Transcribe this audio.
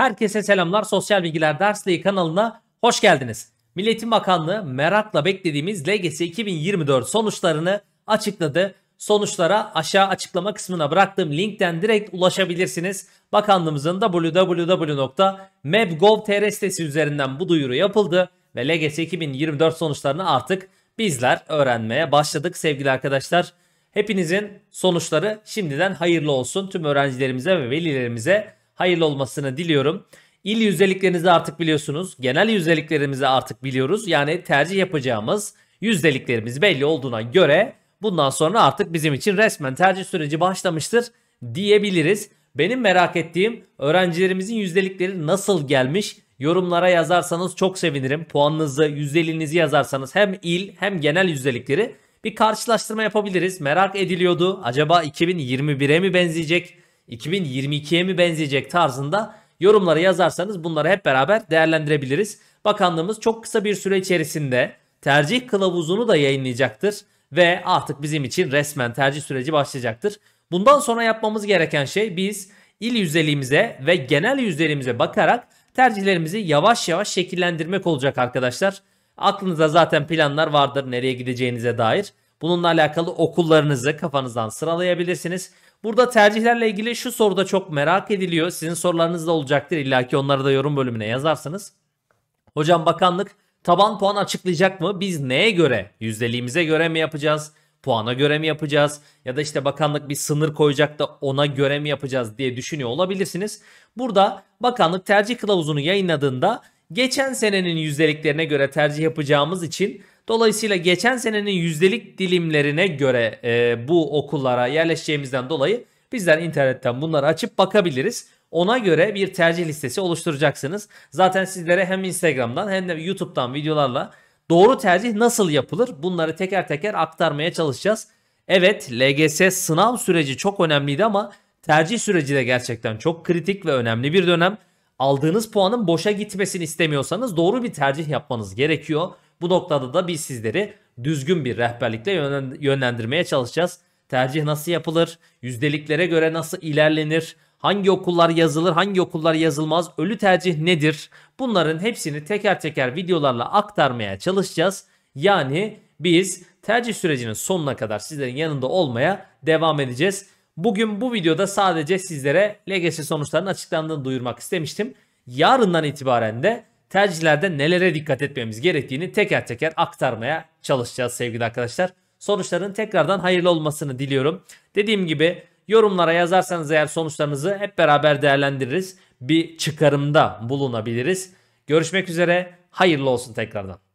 Herkese selamlar. Sosyal Bilgiler Dersliği kanalına hoş geldiniz. Milletin Bakanlığı merakla beklediğimiz LGS 2024 sonuçlarını açıkladı. Sonuçlara aşağı açıklama kısmına bıraktığım linkten direkt ulaşabilirsiniz. Bakanlığımızın www.meb.gov.tr sitesi üzerinden bu duyuru yapıldı ve LGS 2024 sonuçlarını artık bizler öğrenmeye başladık sevgili arkadaşlar. Hepinizin sonuçları şimdiden hayırlı olsun tüm öğrencilerimize ve velilerimize hayırlı olmasını diliyorum. İl yüzdeliklerinizi artık biliyorsunuz. Genel yüzdeliklerimizi artık biliyoruz. Yani tercih yapacağımız yüzdeliklerimiz belli olduğuna göre bundan sonra artık bizim için resmen tercih süreci başlamıştır diyebiliriz. Benim merak ettiğim öğrencilerimizin yüzdelikleri nasıl gelmiş? Yorumlara yazarsanız çok sevinirim. Puanınızı, yüzdeliğinizi yazarsanız hem il hem genel yüzdelikleri bir karşılaştırma yapabiliriz. Merak ediliyordu. Acaba 2021'e mi benzeyecek? 2022'ye mi benzeyecek tarzında yorumları yazarsanız bunları hep beraber değerlendirebiliriz. Bakanlığımız çok kısa bir süre içerisinde tercih kılavuzunu da yayınlayacaktır ve artık bizim için resmen tercih süreci başlayacaktır. Bundan sonra yapmamız gereken şey biz il yüzdeliğimize ve genel yüzdeliğimize bakarak tercihlerimizi yavaş yavaş şekillendirmek olacak arkadaşlar. Aklınızda zaten planlar vardır nereye gideceğinize dair. Bununla alakalı okullarınızı kafanızdan sıralayabilirsiniz. Burada tercihlerle ilgili şu soruda çok merak ediliyor. Sizin sorularınız da olacaktır. İlla ki onları da yorum bölümüne yazarsınız. Hocam bakanlık taban puan açıklayacak mı? Biz neye göre? Yüzdeliğimize göre mi yapacağız? Puana göre mi yapacağız? Ya da işte bakanlık bir sınır koyacak da ona göre mi yapacağız diye düşünüyor olabilirsiniz. Burada bakanlık tercih kılavuzunu yayınladığında geçen senenin yüzdeliklerine göre tercih yapacağımız için dolayısıyla geçen senenin yüzdelik dilimlerine göre e, bu okullara yerleşeceğimizden dolayı bizler internetten bunları açıp bakabiliriz. Ona göre bir tercih listesi oluşturacaksınız. Zaten sizlere hem Instagram'dan hem de YouTube'dan videolarla doğru tercih nasıl yapılır bunları teker teker aktarmaya çalışacağız. Evet LGS sınav süreci çok önemliydi ama tercih süreci de gerçekten çok kritik ve önemli bir dönem aldığınız puanın boşa gitmesini istemiyorsanız doğru bir tercih yapmanız gerekiyor. Bu noktada da biz sizleri düzgün bir rehberlikle yönlendirmeye çalışacağız. Tercih nasıl yapılır? Yüzdeliklere göre nasıl ilerlenir? Hangi okullar yazılır, hangi okullar yazılmaz? Ölü tercih nedir? Bunların hepsini teker teker videolarla aktarmaya çalışacağız. Yani biz tercih sürecinin sonuna kadar sizlerin yanında olmaya devam edeceğiz. Bugün bu videoda sadece sizlere LGS sonuçlarının açıklandığını duyurmak istemiştim. Yarından itibaren de tercihlerde nelere dikkat etmemiz gerektiğini teker teker aktarmaya çalışacağız sevgili arkadaşlar. Sonuçların tekrardan hayırlı olmasını diliyorum. Dediğim gibi yorumlara yazarsanız eğer sonuçlarınızı hep beraber değerlendiririz. Bir çıkarımda bulunabiliriz. Görüşmek üzere. Hayırlı olsun tekrardan.